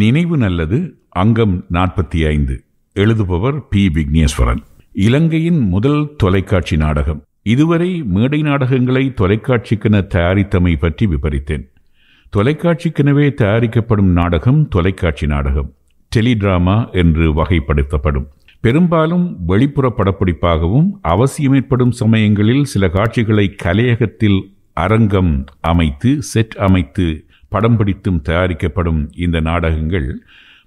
நினைவு நல்லது அங்கம் நாற்பத்தி ஐந்து எழுதுபவர் பி விக்னேஸ்வரன் இலங்கையின் முதல் தொலைக்காட்சி நாடகம் இதுவரை மேடை நாடகங்களை தொலைக்காட்சிக்கென தயாரித்தமை பற்றி விபரித்தேன் தொலைக்காட்சிக்கெனவே தயாரிக்கப்படும் நாடகம் தொலைக்காட்சி நாடகம் டெலிடிராமா என்று வகைப்படுத்தப்படும் பெரும்பாலும் வெளிப்புற படப்பிடிப்பாகவும் அவசியம் ஏற்படும் சமயங்களில் சில காட்சிகளை கலையகத்தில் அரங்கம் அமைத்து செட் அமைத்து படம் பிடித்தும் தயாரிக்கப்படும் இந்த நாடகங்கள்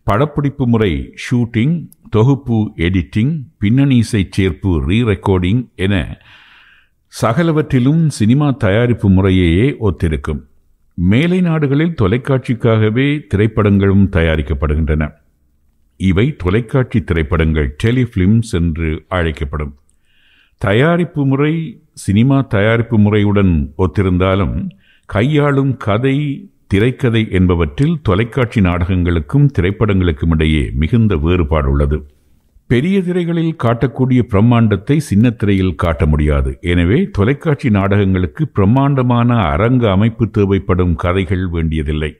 படப்பிடிப்பு முறை ஷூட்டிங் தொகுப்பு எடிட்டிங் பின்னணி இசை சேர்ப்பு ரீ ரெக்கார்டிங் என சகலவற்றிலும் சினிமா தயாரிப்பு முறையையே ஒத்திருக்கும் மேலை நாடுகளில் தொலைக்காட்சிக்காகவே திரைப்படங்களும் தயாரிக்கப்படுகின்றன இவை தொலைக்காட்சி திரைப்படங்கள் டெலிஃபிலிம்ஸ் என்று அழைக்கப்படும் தயாரிப்பு முறை சினிமா தயாரிப்பு முறையுடன் ஒத்திருந்தாலும் கையாளும் கதை திரைக்கதை என்பவற்றில் தொலைக்காட்சி நாடகங்களுக்கும் திரைப்படங்களுக்கும் இடையே மிகுந்த வேறுபாடு உள்ளது பெரிய திரைகளில் காட்டக்கூடிய பிரம்மாண்டத்தை சின்ன திரையில் காட்ட முடியாது எனவே தொலைக்காட்சி நாடகங்களுக்கு பிரம்மாண்டமான அரங்க அமைப்பு தேவைப்படும் கதைகள் வேண்டியதில்லை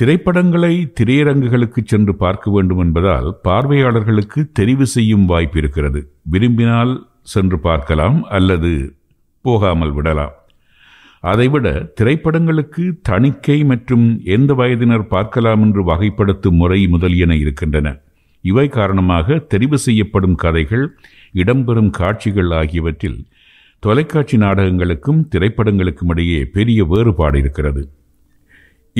திரைப்படங்களை திரையரங்குகளுக்கு சென்று பார்க்க வேண்டும் என்பதால் பார்வையாளர்களுக்கு தெரிவு செய்யும் வாய்ப்பு இருக்கிறது விரும்பினால் சென்று பார்க்கலாம் அல்லது போகாமல் விடலாம் அதைவிட திரைப்படங்களுக்கு தணிக்கை மற்றும் எந்த வயதினர் பார்க்கலாம் என்று வகைப்படுத்தும் முறை முதலியன இருக்கின்றன இவை காரணமாக தெரிவு செய்யப்படும் கதைகள் இடம்பெறும் காட்சிகள் ஆகியவற்றில் தொலைக்காட்சி நாடகங்களுக்கும் திரைப்படங்களுக்கும் இடையே பெரிய வேறுபாடு இருக்கிறது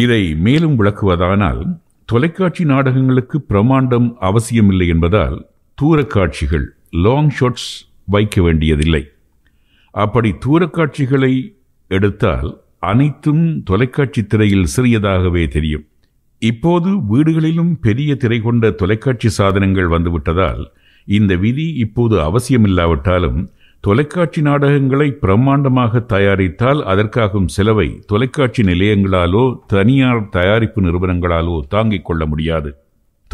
இதை மேலும் விளக்குவதானால் தொலைக்காட்சி நாடகங்களுக்கு பிரமாண்டம் அவசியமில்லை என்பதால் தூரக்காட்சிகள் லாங் ஷாட்ஸ் வைக்க வேண்டியதில்லை அப்படி தூரக்காட்சிகளை எடுத்தால் அனைத்தும் தொலைக்காட்சி திரையில் சிறியதாகவே தெரியும் இப்போது வீடுகளிலும் பெரிய திரை கொண்ட தொலைக்காட்சி சாதனங்கள் வந்துவிட்டதால் இந்த விதி இப்போது அவசியமில்லாவிட்டாலும் தொலைக்காட்சி நாடகங்களை பிரம்மாண்டமாக தயாரித்தால் அதற்காகும் செலவை தொலைக்காட்சி நிலையங்களாலோ தனியார் தயாரிப்பு நிறுவனங்களாலோ தாங்கிக் கொள்ள முடியாது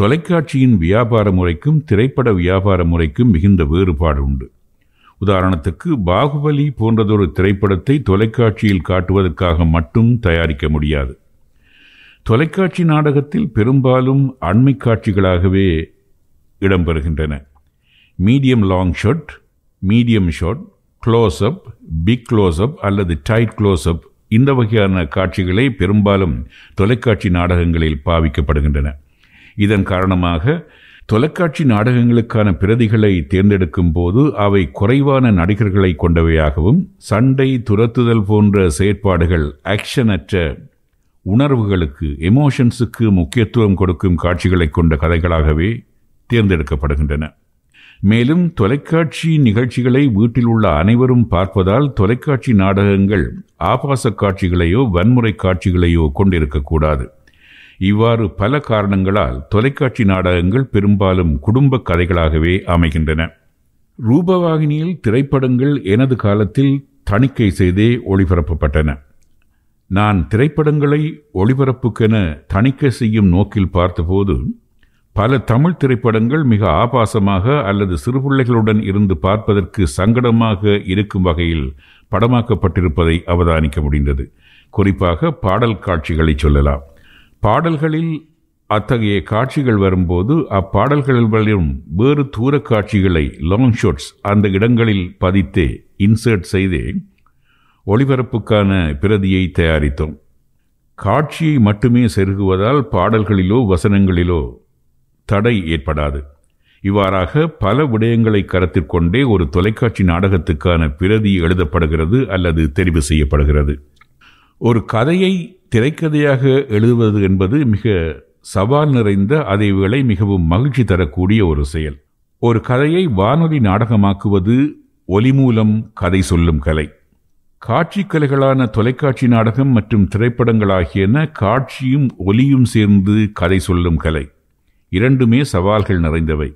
தொலைக்காட்சியின் வியாபார முறைக்கும் திரைப்பட வியாபார முறைக்கும் மிகுந்த வேறுபாடு உண்டு உதாரணத்துக்கு பாகுபலி போன்றதொரு திரைப்படத்தை தொலைக்காட்சியில் காட்டுவதற்காக மட்டும் தயாரிக்க முடியாது தொலைக்காட்சி நாடகத்தில் பெரும்பாலும் அண்மை காட்சிகளாகவே இடம்பெறுகின்றன medium long shot medium shot close up big close up அல்லது டைட் க்ளோஸ் அப் இந்த வகையான காட்சிகளே பெரும்பாலும் தொலைக்காட்சி நாடகங்களில் பாவிக்கப்படுகின்றன இதன் காரணமாக தொலைக்காட்சி நாடகங்களுக்கான பிரதிகளை தேர்ந்தெடுக்கும் போது அவை குறைவான நடிகர்களை கொண்டவையாகவும் சண்டை துரத்துதல் போன்ற செயற்பாடுகள் ஆக்ஷனற்ற உணர்வுகளுக்கு எமோஷன்ஸுக்கு முக்கியத்துவம் கொடுக்கும் காட்சிகளை கொண்ட கதைகளாகவே தேர்ந்தெடுக்கப்படுகின்றன மேலும் தொலைக்காட்சி நிகழ்ச்சிகளை வீட்டில் உள்ள அனைவரும் பார்ப்பதால் தொலைக்காட்சி நாடகங்கள் ஆபாச காட்சிகளையோ வன்முறை காட்சிகளையோ கொண்டிருக்கக்கூடாது இவ்வாறு பல காரணங்களால் தொலைக்காட்சி நாடகங்கள் பெரும்பாலும் குடும்ப கதைகளாகவே அமைகின்றன ரூபவாகினியில் திரைப்படங்கள் எனது காலத்தில் தணிக்கை செய்தே ஒளிபரப்பப்பட்டன நான் திரைப்படங்களை ஒளிபரப்புக்கென தணிக்கை செய்யும் நோக்கில் பார்த்தபோது பல தமிழ் திரைப்படங்கள் மிக ஆபாசமாக அல்லது சிறுபிள்ளைகளுடன் இருந்து பார்ப்பதற்கு சங்கடமாக இருக்கும் வகையில் படமாக்கப்பட்டிருப்பதை அவதானிக்க முடிந்தது குறிப்பாக பாடல் காட்சிகளை சொல்லலாம் பாடல்களில் அத்தகைய காட்சிகள் வரும்போது அப்பாடல்களில் வரும் வேறு தூர காட்சிகளை லாங் ஷோட்ஸ் அந்த இடங்களில் பதித்தே இன்சர்ட் செய்தே ஒளிபரப்புக்கான பிரதியை தயாரித்தோம் காட்சியை மட்டுமே செருகுவதால் பாடல்களிலோ வசனங்களிலோ தடை ஏற்படாது இவ்வாறாக பல விடயங்களை கருத்திற்கொண்டே ஒரு தொலைக்காட்சி நாடகத்துக்கான பிரதி எழுதப்படுகிறது அல்லது தெரிவு செய்யப்படுகிறது ஒரு கதையை திரைக்கதையாக எழுதுவது என்பது மிக சவால் நிறைந்த அதே வேளை மிகவும் மகிழ்ச்சி தரக்கூடிய ஒரு செயல் ஒரு கதையை வானொலி நாடகமாக்குவது ஒலி மூலம் கதை சொல்லும் கலை காட்சி கலைகளான தொலைக்காட்சி நாடகம் மற்றும் திரைப்படங்கள் ஆகியன காட்சியும் ஒலியும் சேர்ந்து கதை சொல்லும் கலை இரண்டுமே சவால்கள் நிறைந்தவை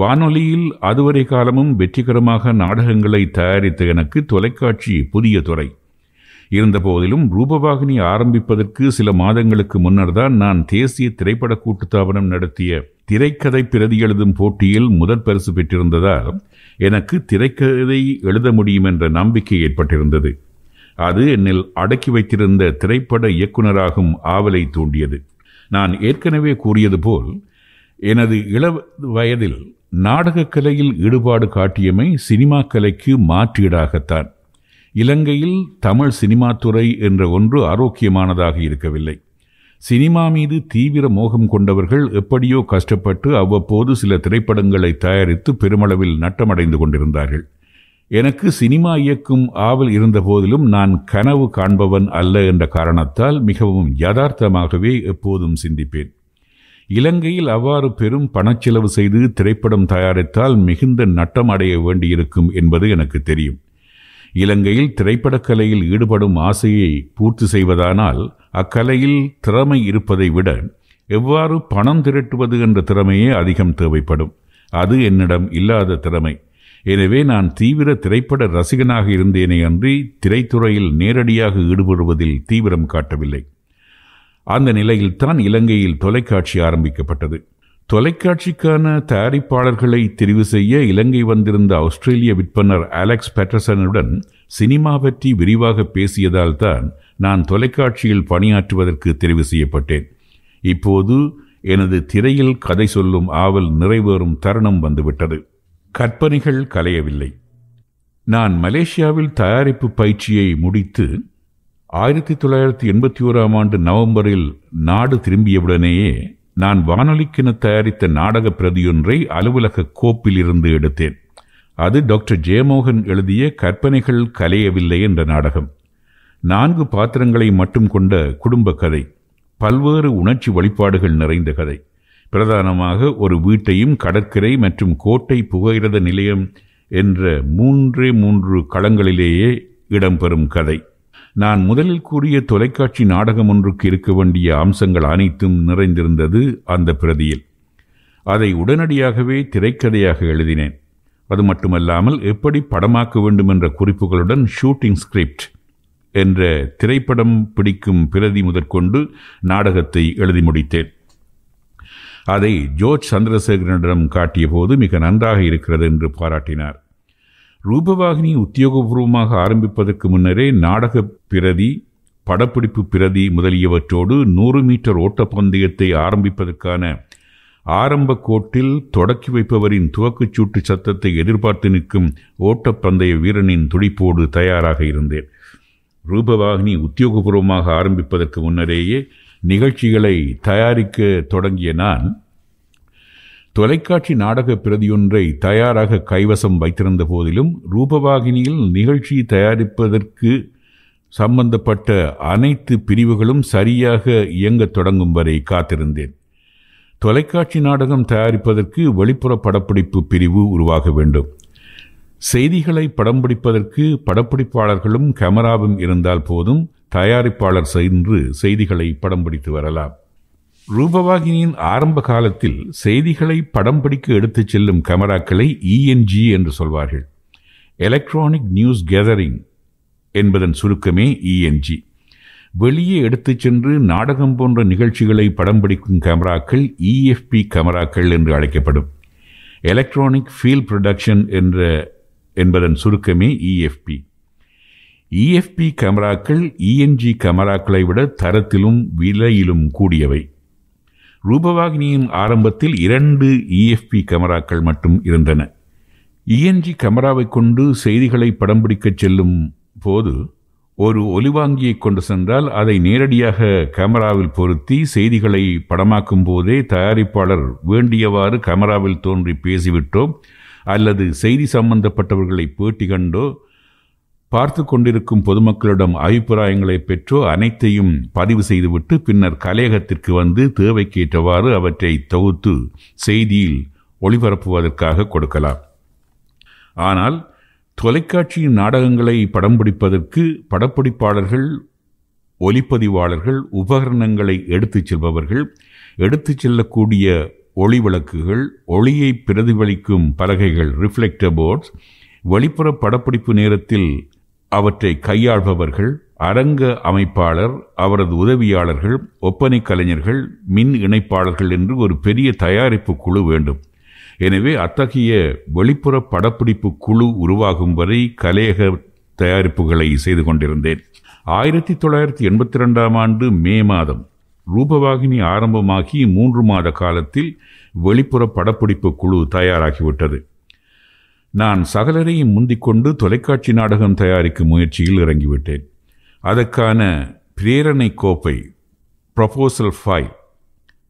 வானொலியில் அதுவரை காலமும் வெற்றிகரமாக நாடகங்களை தயாரித்த எனக்கு தொலைக்காட்சி புதிய துறை இருந்தபோதிலும் ரூபவாகினி ஆரம்பிப்பதற்கு சில மாதங்களுக்கு முன்னர் தான் நான் தேசிய திரைப்பட கூட்டுத்தாபனம் நடத்திய திரைக்கதை பிரதி எழுதும் போட்டியில் முதற் பரிசு பெற்றிருந்ததால் எனக்கு திரைக்கதை எழுத முடியும் என்ற நம்பிக்கை ஏற்பட்டிருந்தது அது என்னில் அடக்கி வைத்திருந்த திரைப்பட இயக்குநராகும் ஆவலை தூண்டியது நான் ஏற்கனவே கூறியது போல் எனது இள வயதில் கலையில் ஈடுபாடு காட்டியமை சினிமா கலைக்கு மாற்றீடாகத்தான் இலங்கையில் தமிழ் சினிமாத்துறை என்ற ஒன்று ஆரோக்கியமானதாக இருக்கவில்லை சினிமா மீது தீவிர மோகம் கொண்டவர்கள் எப்படியோ கஷ்டப்பட்டு அவ்வப்போது சில திரைப்படங்களை தயாரித்து பெருமளவில் நட்டமடைந்து கொண்டிருந்தார்கள் எனக்கு சினிமா இயக்கும் ஆவல் இருந்த போதிலும் நான் கனவு காண்பவன் அல்ல என்ற காரணத்தால் மிகவும் யதார்த்தமாகவே எப்போதும் சிந்திப்பேன் இலங்கையில் அவ்வாறு பெரும் பணச்செலவு செய்து திரைப்படம் தயாரித்தால் மிகுந்த நட்டம் அடைய வேண்டியிருக்கும் என்பது எனக்கு தெரியும் இலங்கையில் திரைப்படக்கலையில் ஈடுபடும் ஆசையை பூர்த்தி செய்வதானால் அக்கலையில் திறமை இருப்பதை விட எவ்வாறு பணம் திரட்டுவது என்ற திறமையே அதிகம் தேவைப்படும் அது என்னிடம் இல்லாத திறமை எனவே நான் தீவிர திரைப்பட ரசிகனாக இருந்தேனே அன்றி திரைத்துறையில் நேரடியாக ஈடுபடுவதில் தீவிரம் காட்டவில்லை அந்த நிலையில்தான் இலங்கையில் தொலைக்காட்சி ஆரம்பிக்கப்பட்டது தொலைக்காட்சிக்கான தயாரிப்பாளர்களை தெரிவு செய்ய இலங்கை வந்திருந்த ஆஸ்திரேலிய விற்பனர் அலெக்ஸ் பேட்டர்சனுடன் சினிமா பற்றி விரிவாக பேசியதால் தான் நான் தொலைக்காட்சியில் பணியாற்றுவதற்கு தெரிவு செய்யப்பட்டேன் இப்போது எனது திரையில் கதை சொல்லும் ஆவல் நிறைவேறும் தருணம் வந்துவிட்டது கற்பனைகள் கலையவில்லை நான் மலேசியாவில் தயாரிப்பு பயிற்சியை முடித்து ஆயிரத்தி தொள்ளாயிரத்தி எண்பத்தி ஓராம் ஆண்டு நவம்பரில் நாடு திரும்பியவுடனேயே நான் வானொலிக்கென தயாரித்த நாடக பிரதியொன்றை அலுவலக கோப்பிலிருந்து எடுத்தேன் அது டாக்டர் ஜெயமோகன் எழுதிய கற்பனைகள் கலையவில்லை என்ற நாடகம் நான்கு பாத்திரங்களை மட்டும் கொண்ட குடும்ப கதை பல்வேறு உணர்ச்சி வழிபாடுகள் நிறைந்த கதை பிரதானமாக ஒரு வீட்டையும் கடற்கரை மற்றும் கோட்டை புகையிரத நிலையம் என்ற மூன்றே மூன்று களங்களிலேயே இடம்பெறும் கதை நான் முதலில் கூறிய தொலைக்காட்சி நாடகம் ஒன்றுக்கு இருக்க வேண்டிய அம்சங்கள் அனைத்தும் நிறைந்திருந்தது அந்த பிரதியில் அதை உடனடியாகவே திரைக்கதையாக எழுதினேன் அது மட்டுமல்லாமல் எப்படி படமாக்க வேண்டும் என்ற குறிப்புகளுடன் ஷூட்டிங் ஸ்கிரிப்ட் என்ற திரைப்படம் பிடிக்கும் பிரதி முதற்கொண்டு நாடகத்தை எழுதி முடித்தேன் அதை ஜோர்ஜ் சந்திரசேகரனிடம் காட்டியபோது மிக நன்றாக இருக்கிறது என்று பாராட்டினார் ரூபவாகினி உத்தியோகபூர்வமாக ஆரம்பிப்பதற்கு முன்னரே நாடக பிரதி படப்பிடிப்பு பிரதி முதலியவற்றோடு நூறு மீட்டர் ஓட்டப்பந்தயத்தை ஆரம்பிப்பதற்கான ஆரம்ப கோட்டில் தொடக்கி வைப்பவரின் துவக்குச்சூட்டு சத்தத்தை எதிர்பார்த்து நிற்கும் ஓட்டப்பந்தய வீரனின் துடிப்போடு தயாராக இருந்தேன் ரூபவாகினி உத்தியோகபூர்வமாக ஆரம்பிப்பதற்கு முன்னரேயே நிகழ்ச்சிகளை தயாரிக்க தொடங்கிய நான் தொலைக்காட்சி நாடக பிரதியொன்றை தயாராக கைவசம் வைத்திருந்த போதிலும் ரூபவாகினியில் நிகழ்ச்சி தயாரிப்பதற்கு சம்பந்தப்பட்ட அனைத்து பிரிவுகளும் சரியாக இயங்கத் தொடங்கும் வரை காத்திருந்தேன் தொலைக்காட்சி நாடகம் தயாரிப்பதற்கு வெளிப்புற படப்பிடிப்பு பிரிவு உருவாக வேண்டும் செய்திகளை படம் பிடிப்பதற்கு படப்பிடிப்பாளர்களும் கேமராவும் இருந்தால் போதும் தயாரிப்பாளர் சென்று செய்திகளை படம் பிடித்து வரலாம் ரூபவாகினியின் ஆரம்ப காலத்தில் செய்திகளை படம் பிடிக்க எடுத்துச் செல்லும் கேமராக்களை இஎன்ஜி e என்று சொல்வார்கள் எலக்ட்ரானிக் நியூஸ் கேதரிங் என்பதன் சுருக்கமே இஎன்ஜி e வெளியே எடுத்துச் சென்று நாடகம் போன்ற நிகழ்ச்சிகளை படம் பிடிக்கும் கேமராக்கள் இஎஃப்பி e கேமராக்கள் என்று அழைக்கப்படும் எலக்ட்ரானிக் ஃபீல் ப்ரொடக்ஷன் என்ற என்பதன் சுருக்கமே இஎஃப்பி இஎஃப்பி கேமராக்கள் இஎன்ஜி கேமராக்களை விட தரத்திலும் விலையிலும் கூடியவை ரூபவாகினியின் ஆரம்பத்தில் இரண்டு இஎஃப்பி e கேமராக்கள் மட்டும் இருந்தன இஎன்ஜி e கேமராவை கொண்டு செய்திகளை படம் பிடிக்கச் செல்லும் போது ஒரு ஒலிவாங்கியை கொண்டு சென்றால் அதை நேரடியாக கேமராவில் பொருத்தி செய்திகளை படமாக்கும் போதே தயாரிப்பாளர் வேண்டியவாறு கேமராவில் தோன்றி பேசிவிட்டோ அல்லது செய்தி சம்பந்தப்பட்டவர்களை பேட்டி கண்டோ பார்த்து கொண்டிருக்கும் பொதுமக்களிடம் அபிப்பிராயங்களை பெற்றோ அனைத்தையும் பதிவு செய்துவிட்டு பின்னர் கலையகத்திற்கு வந்து தேவைக்கேற்றவாறு அவற்றை தொகுத்து செய்தியில் ஒளிபரப்புவதற்காக கொடுக்கலாம் ஆனால் தொலைக்காட்சியின் நாடகங்களை படம் பிடிப்பதற்கு படப்பிடிப்பாளர்கள் ஒலிப்பதிவாளர்கள் உபகரணங்களை எடுத்துச் செல்பவர்கள் எடுத்துச் செல்லக்கூடிய ஒளி விளக்குகள் ஒளியை பிரதிபலிக்கும் பலகைகள் ரிஃப்ளெக்டர் போர்ட்ஸ் வெளிப்புற படப்பிடிப்பு நேரத்தில் அவற்றை கையாள்பவர்கள் அரங்க அமைப்பாளர் அவரது உதவியாளர்கள் ஒப்பனை கலைஞர்கள் மின் இணைப்பாளர்கள் என்று ஒரு பெரிய தயாரிப்பு குழு வேண்டும் எனவே அத்தகைய வெளிப்புற படப்பிடிப்பு குழு உருவாகும் வரை கலையக தயாரிப்புகளை செய்து கொண்டிருந்தேன் ஆயிரத்தி தொள்ளாயிரத்தி எண்பத்தி ரெண்டாம் ஆண்டு மே மாதம் ரூபவாகினி ஆரம்பமாகி மூன்று மாத காலத்தில் வெளிப்புற படப்பிடிப்பு குழு தயாராகிவிட்டது நான் சகலரையும் முந்திக்கொண்டு தொலைக்காட்சி நாடகம் தயாரிக்கும் முயற்சியில் இறங்கிவிட்டேன் அதற்கான பிரேரணை கோப்பை ப்ரொபோசல் ஃபைவ்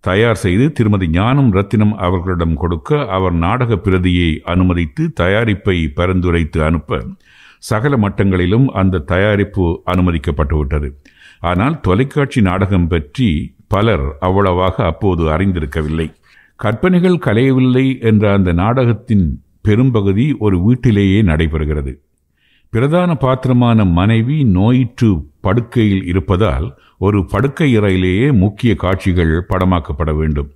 தயார் செய்து திருமதி ஞானம் ரத்தினம் அவர்களிடம் கொடுக்க அவர் நாடக பிரதியை அனுமதித்து தயாரிப்பை பரிந்துரைத்து அனுப்ப சகல மட்டங்களிலும் அந்த தயாரிப்பு அனுமதிக்கப்பட்டுவிட்டது ஆனால் தொலைக்காட்சி நாடகம் பற்றி பலர் அவ்வளவாக அப்போது அறிந்திருக்கவில்லை கற்பனைகள் கலையவில்லை என்ற அந்த நாடகத்தின் பெரும்பகுதி ஒரு வீட்டிலேயே நடைபெறுகிறது பிரதான பாத்திரமான மனைவி நோயிற்று படுக்கையில் இருப்பதால் ஒரு படுக்கை இறையிலேயே முக்கிய காட்சிகள் படமாக்கப்பட வேண்டும்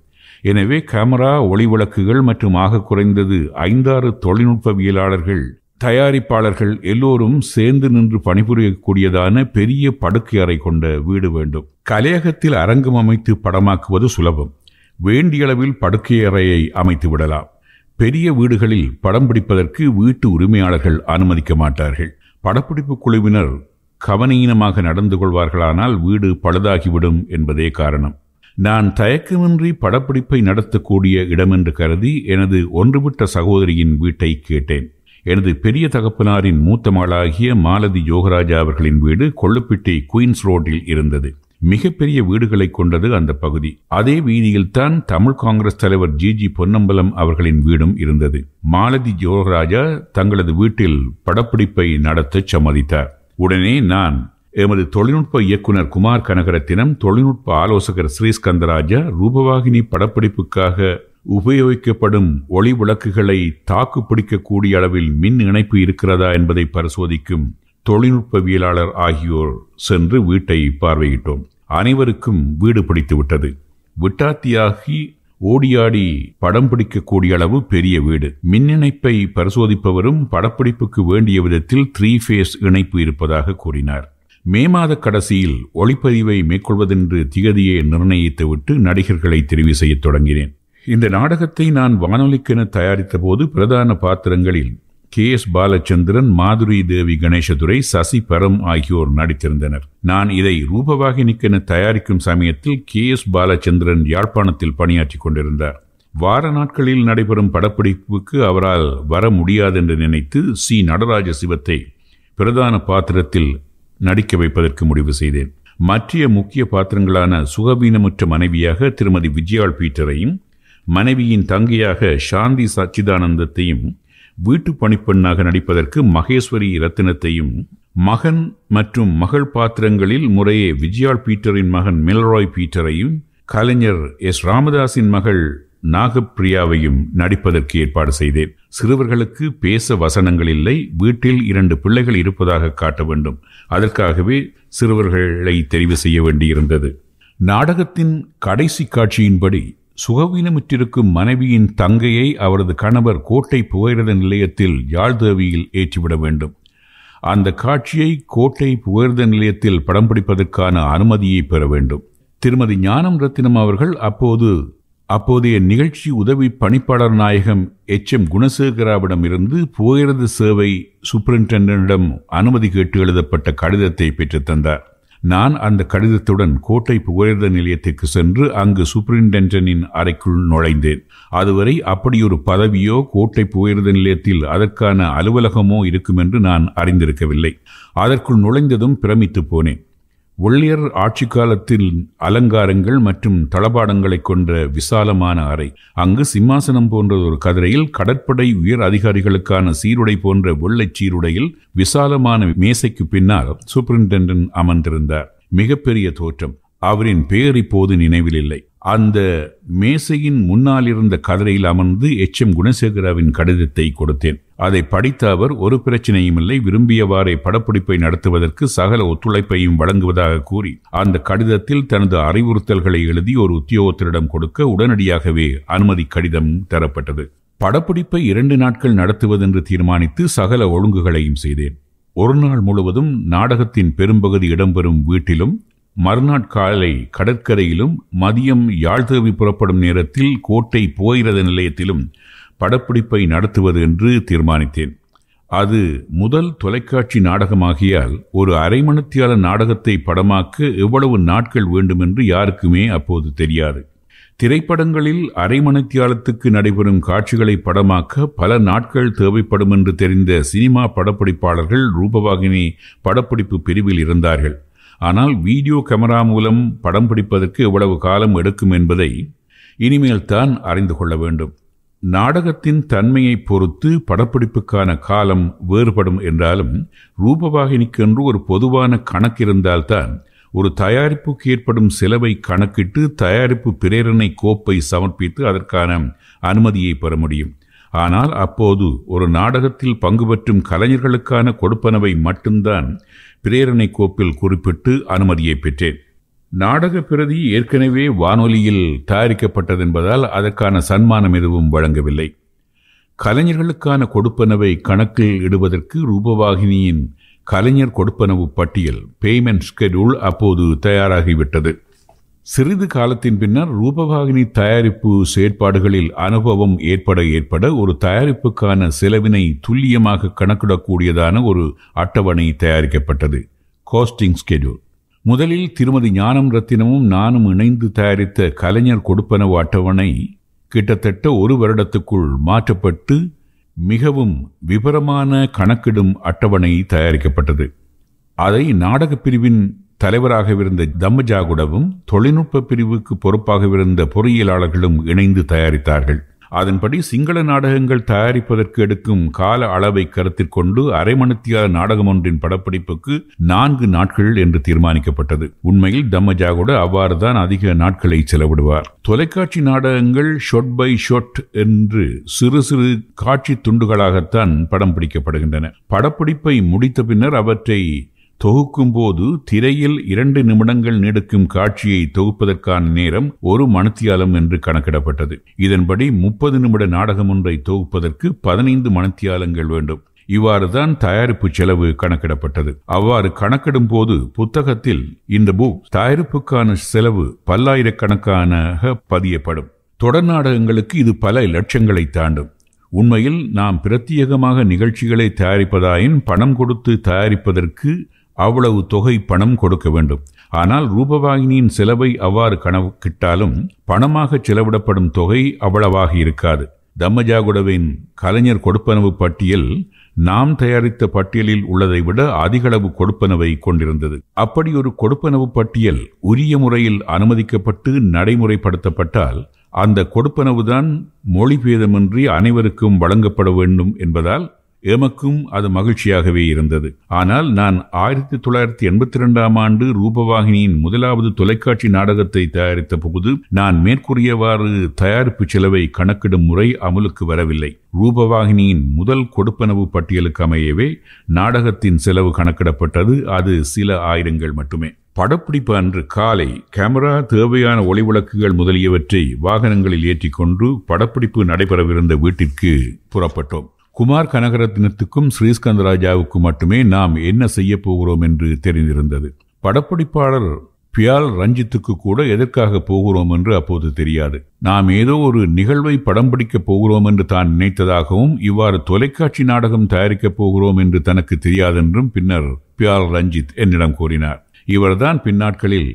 எனவே கேமரா ஒளிவிளக்குகள் மற்றும் ஆக குறைந்தது ஐந்தாறு தொழில்நுட்பவியலாளர்கள் தயாரிப்பாளர்கள் எல்லோரும் சேர்ந்து நின்று பணிபுரியக்கூடியதான பெரிய படுக்கை அறை கொண்ட வீடு வேண்டும் கலையகத்தில் அரங்கம் அமைத்து படமாக்குவது சுலபம் வேண்டியளவில் படுக்கை அறையை அமைத்து விடலாம் பெரிய வீடுகளில் படம் பிடிப்பதற்கு வீட்டு உரிமையாளர்கள் அனுமதிக்க மாட்டார்கள் படப்பிடிப்பு குழுவினர் கவனீனமாக நடந்து கொள்வார்களானால் வீடு பழுதாகிவிடும் என்பதே காரணம் நான் தயக்கமின்றி படப்பிடிப்பை நடத்தக்கூடிய இடமென்று கருதி எனது ஒன்றுவிட்ட சகோதரியின் வீட்டை கேட்டேன் எனது பெரிய தகப்பனாரின் மூத்த மாலதி யோகராஜா அவர்களின் வீடு கொள்ளுப்பிட்டி குயின்ஸ் ரோட்டில் இருந்தது மிகப்பெரிய வீடுகளை கொண்டது அந்த பகுதி அதே வீதியில்தான் தமிழ் காங்கிரஸ் தலைவர் ஜி ஜி பொன்னம்பலம் அவர்களின் வீடும் இருந்தது மாலதி ஜோகராஜா தங்களது வீட்டில் படப்பிடிப்பை நடத்த சம்மதித்தார் உடனே நான் எமது தொழில்நுட்ப இயக்குனர் குமார் கனகரத்தினம் தொழில்நுட்ப ஆலோசகர் ஸ்ரீஸ்கந்தராஜா ரூபவாகினி படப்பிடிப்புக்காக உபயோகிக்கப்படும் ஒளி விளக்குகளை தாக்கு பிடிக்கக்கூடிய அளவில் மின் இணைப்பு இருக்கிறதா என்பதை பரிசோதிக்கும் தொழில்நுட்பவியலாளர் ஆகியோர் சென்று வீட்டை பார்வையிட்டோம் அனைவருக்கும் வீடு பிடித்து விட்டது விட்டாத்தியாகி ஓடியாடி படம் பிடிக்கக்கூடிய அளவு பெரிய வீடு மின் இணைப்பை பரிசோதிப்பவரும் படப்பிடிப்புக்கு வேண்டிய விதத்தில் த்ரீ ஃபேஸ் இணைப்பு இருப்பதாக கூறினார் மே மாத கடைசியில் ஒளிப்பதிவை மேற்கொள்வதென்று திகதியை நிர்ணயித்துவிட்டு நடிகர்களை தெரிவு செய்ய தொடங்கினேன் இந்த நாடகத்தை நான் வானொலிக்கென தயாரித்த போது பிரதான பாத்திரங்களில் கே எஸ் பாலச்சந்திரன் மாதுரி தேவி கணேசதுரை சசி பரம் ஆகியோர் நடித்திருந்தனர் நான் இதை ரூபவாகினிக்கென தயாரிக்கும் சமயத்தில் கே எஸ் பாலச்சந்திரன் யாழ்ப்பாணத்தில் பணியாற்றி கொண்டிருந்தார் வார நாட்களில் நடைபெறும் படப்பிடிப்புக்கு அவரால் வர முடியாது என்று நினைத்து சி நடராஜ சிவத்தை பிரதான பாத்திரத்தில் நடிக்க வைப்பதற்கு முடிவு செய்தேன் மற்ற முக்கிய பாத்திரங்களான சுகவீனமுற்ற மனைவியாக திருமதி விஜயாள் பீட்டரையும் மனைவியின் தங்கையாக சாந்தி சச்சிதானந்தத்தையும் வீட்டு பணிப்பெண்ணாக நடிப்பதற்கு மகேஸ்வரி ரத்தினத்தையும் மகன் மற்றும் மகள் பாத்திரங்களில் முறையே விஜயால் பீட்டரின் மகன் மில்ராய் பீட்டரையும் கலைஞர் எஸ் ராமதாஸின் மகள் நாகப்பிரியாவையும் நடிப்பதற்கு ஏற்பாடு செய்தேன் சிறுவர்களுக்கு பேச வசனங்கள் இல்லை வீட்டில் இரண்டு பிள்ளைகள் இருப்பதாக காட்ட வேண்டும் அதற்காகவே சிறுவர்களை தெரிவு செய்ய வேண்டியிருந்தது நாடகத்தின் கடைசி காட்சியின்படி சுகவீனமுற்றிருக்கும் மனைவியின் தங்கையை அவரது கணவர் கோட்டை புகையிரத நிலையத்தில் யாழ்தேவியில் ஏற்றிவிட வேண்டும் அந்த காட்சியை கோட்டை புகையிரத நிலையத்தில் படம் பிடிப்பதற்கான அனுமதியை பெற வேண்டும் திருமதி ஞானம் ரத்தினம் அவர்கள் அப்போது அப்போதைய நிகழ்ச்சி உதவி பணிப்பாளர் நாயகம் எச் எம் குணசேகராவிடம் இருந்து புகையிரத சேவை சூப்பரிண்டென்டென்டிடம் அனுமதி கேட்டு எழுதப்பட்ட கடிதத்தை பெற்றுத்தந்தார் நான் அந்த கடிதத்துடன் கோட்டை புகழ்ந்த நிலையத்திற்கு சென்று அங்கு சூப்பரிண்டென்டனின் அறைக்குள் நுழைந்தேன் அதுவரை அப்படியொரு பதவியோ கோட்டை புகழ்ந்த நிலையத்தில் அதற்கான அலுவலகமோ இருக்கும் என்று நான் அறிந்திருக்கவில்லை அதற்குள் நுழைந்ததும் பிரமித்து போனேன் ஒள்ளியர் ஆட்சி காலத்தில் அலங்காரங்கள் மற்றும் தளபாடங்களை கொண்ட விசாலமான அறை அங்கு சிம்மாசனம் போன்ற ஒரு கதிரையில் கடற்படை உயர் அதிகாரிகளுக்கான சீருடை போன்ற வெள்ளை சீருடையில் விசாலமான மேசைக்கு பின்னால் சூப்பரிண்டென்டென்ட் அமர்ந்திருந்தார் மிகப்பெரிய தோற்றம் அவரின் பெயர் இப்போது நினைவில் இல்லை அந்த மேசையின் முன்னால் இருந்த கதிரையில் அமர்ந்து எச் எம் குணசேகராவின் கடிதத்தை கொடுத்தேன் அதை படித்த அவர் ஒரு பிரச்சனையும் இல்லை விரும்பியவாறே படப்பிடிப்பை நடத்துவதற்கு சகல ஒத்துழைப்பையும் வழங்குவதாக கூறி அந்த கடிதத்தில் தனது அறிவுறுத்தல்களை எழுதி ஒரு உத்தியோகத்தரிடம் கொடுக்க உடனடியாகவே அனுமதி கடிதம் தரப்பட்டது படப்பிடிப்பை இரண்டு நாட்கள் நடத்துவதென்று தீர்மானித்து சகல ஒழுங்குகளையும் செய்தேன் ஒரு நாள் முழுவதும் நாடகத்தின் பெரும்பகுதி இடம்பெறும் வீட்டிலும் மறுநாட்காலை கடற்கரையிலும் மதியம் யாழ்தேவி புறப்படும் நேரத்தில் கோட்டை போயிரத நிலையத்திலும் படப்பிடிப்பை நடத்துவது என்று தீர்மானித்தேன் அது முதல் தொலைக்காட்சி நாடகமாகியால் ஒரு அரைமணத்தியால நாடகத்தை படமாக்க எவ்வளவு நாட்கள் வேண்டும் என்று யாருக்குமே அப்போது தெரியாது திரைப்படங்களில் அரைமணத்தியாலத்துக்கு நடைபெறும் காட்சிகளை படமாக்க பல நாட்கள் தேவைப்படும் என்று தெரிந்த சினிமா படப்பிடிப்பாளர்கள் ரூபவாகினி படப்பிடிப்பு பிரிவில் இருந்தார்கள் ஆனால் வீடியோ கேமரா மூலம் படம் பிடிப்பதற்கு எவ்வளவு காலம் எடுக்கும் என்பதை இனிமேல் தான் அறிந்து கொள்ள வேண்டும் நாடகத்தின் தன்மையை பொறுத்து படப்பிடிப்புக்கான காலம் வேறுபடும் என்றாலும் ரூபவாகினிக்கென்று ஒரு பொதுவான இருந்தால்தான் ஒரு தயாரிப்புக்கு ஏற்படும் செலவை கணக்கிட்டு தயாரிப்பு பிரேரணை கோப்பை சமர்ப்பித்து அதற்கான அனுமதியை பெற முடியும் ஆனால் அப்போது ஒரு நாடகத்தில் பங்கு பெற்றும் கலைஞர்களுக்கான கொடுப்பனவை மட்டும்தான் பிரேரணை கோப்பில் குறிப்பிட்டு அனுமதியை பெற்றேன் நாடக பிரதி ஏற்கனவே வானொலியில் தயாரிக்கப்பட்டது என்பதால் அதற்கான சன்மானம் எதுவும் வழங்கவில்லை கலைஞர்களுக்கான கொடுப்பனவை கணக்கில் இடுவதற்கு ரூபவாகினியின் கலைஞர் கொடுப்பனவு பட்டியல் பேமெண்ட் ஸ்கெடியூல் அப்போது தயாராகிவிட்டது சிறிது காலத்தின் பின்னர் ரூபவாகினி தயாரிப்பு செயற்பாடுகளில் அனுபவம் ஏற்பட ஏற்பட ஒரு தயாரிப்புக்கான செலவினை துல்லியமாக கணக்கிடக்கூடியதான ஒரு அட்டவணை தயாரிக்கப்பட்டது கோஸ்டிங் ஸ்கெடியூல் முதலில் திருமதி ஞானம் ரத்தினமும் நானும் இணைந்து தயாரித்த கலைஞர் கொடுப்பனவு அட்டவணை கிட்டத்தட்ட ஒரு வருடத்துக்குள் மாற்றப்பட்டு மிகவும் விபரமான கணக்கிடும் அட்டவணை தயாரிக்கப்பட்டது அதை நாடகப் பிரிவின் தலைவராகவிருந்த தம்மஜாகுடவும் தொழில்நுட்ப பிரிவுக்கு பொறுப்பாகவிருந்த பொறியியலாளர்களும் இணைந்து தயாரித்தார்கள் அதன்படி சிங்கள நாடகங்கள் தயாரிப்பதற்கு எடுக்கும் கால அளவை கருத்தில் கொண்டு அரைமணித்தியால நாடகம் ஒன்றின் படப்பிடிப்புக்கு நான்கு நாட்கள் என்று தீர்மானிக்கப்பட்டது உண்மையில் தம்மஜா கூட அவ்வாறுதான் அதிக நாட்களை செலவிடுவார் தொலைக்காட்சி நாடகங்கள் ஷொட் பை ஷொட் என்று சிறு சிறு காட்சி துண்டுகளாகத்தான் படம் பிடிக்கப்படுகின்றன படப்பிடிப்பை முடித்த பின்னர் அவற்றை தொகுக்கும்போது திரையில் இரண்டு நிமிடங்கள் நீடுக்கும் காட்சியை தொகுப்பதற்கான நேரம் ஒரு மணத்தியாலம் என்று கணக்கிடப்பட்டது இதன்படி முப்பது நிமிட நாடகம் ஒன்றை தொகுப்பதற்கு பதினைந்து மணத்தியாலங்கள் வேண்டும் இவ்வாறுதான் தயாரிப்பு செலவு கணக்கிடப்பட்டது அவ்வாறு கணக்கிடும் போது புத்தகத்தில் இந்த புக் தயாரிப்புக்கான செலவு பல்லாயிரக்கணக்கான பதியப்படும் தொடர் நாடகங்களுக்கு இது பல லட்சங்களை தாண்டும் உண்மையில் நாம் பிரத்யேகமாக நிகழ்ச்சிகளை தயாரிப்பதாயின் பணம் கொடுத்து தயாரிப்பதற்கு அவ்வளவு தொகை பணம் கொடுக்க வேண்டும் ஆனால் ரூபவாகினியின் செலவை அவ்வாறு கணக்கிட்டாலும் பணமாக செலவிடப்படும் தொகை அவ்வளவாக இருக்காது தம்மஜாகுடவின் கலைஞர் கொடுப்பனவு பட்டியல் நாம் தயாரித்த பட்டியலில் உள்ளதை விட அதிகளவு கொடுப்பனவை கொண்டிருந்தது அப்படி ஒரு கொடுப்பனவு பட்டியல் உரிய முறையில் அனுமதிக்கப்பட்டு நடைமுறைப்படுத்தப்பட்டால் அந்த கொடுப்பனவுதான் மொழிபேதமின்றி அனைவருக்கும் வழங்கப்பட வேண்டும் என்பதால் எமக்கும் அது மகிழ்ச்சியாகவே இருந்தது ஆனால் நான் ஆயிரத்தி தொள்ளாயிரத்தி எண்பத்தி ரெண்டாம் ஆண்டு ரூபவாகினியின் முதலாவது தொலைக்காட்சி நாடகத்தை தயாரித்த போது நான் மேற்கூறியவாறு தயாரிப்பு செலவை கணக்கிடும் முறை அமலுக்கு வரவில்லை ரூபவாகினியின் முதல் கொடுப்பனவு பட்டியலுக்கு அமையவே நாடகத்தின் செலவு கணக்கிடப்பட்டது அது சில ஆயிரங்கள் மட்டுமே படப்பிடிப்பு அன்று காலை கேமரா தேவையான ஒளிவிளக்குகள் முதலியவற்றை வாகனங்களில் ஏற்றிக்கொண்டு படப்பிடிப்பு நடைபெறவிருந்த வீட்டிற்கு புறப்பட்டோம் குமார் கனகரத்னத்துக்கும் ஸ்ரீஸ்கந்த ராஜாவுக்கும் மட்டுமே நாம் என்ன செய்ய போகிறோம் என்று தெரிந்திருந்தது படப்பிடிப்பாளர் பியால் ரஞ்சித்துக்கு கூட எதற்காக போகிறோம் என்று அப்போது தெரியாது நாம் ஏதோ ஒரு நிகழ்வை படம் பிடிக்கப் போகிறோம் என்று தான் நினைத்ததாகவும் இவ்வாறு தொலைக்காட்சி நாடகம் தயாரிக்கப் போகிறோம் என்று தனக்கு தெரியாதென்றும் பின்னர் பியால் ரஞ்சித் என்னிடம் கூறினார் இவர்தான் பின்னாட்களில்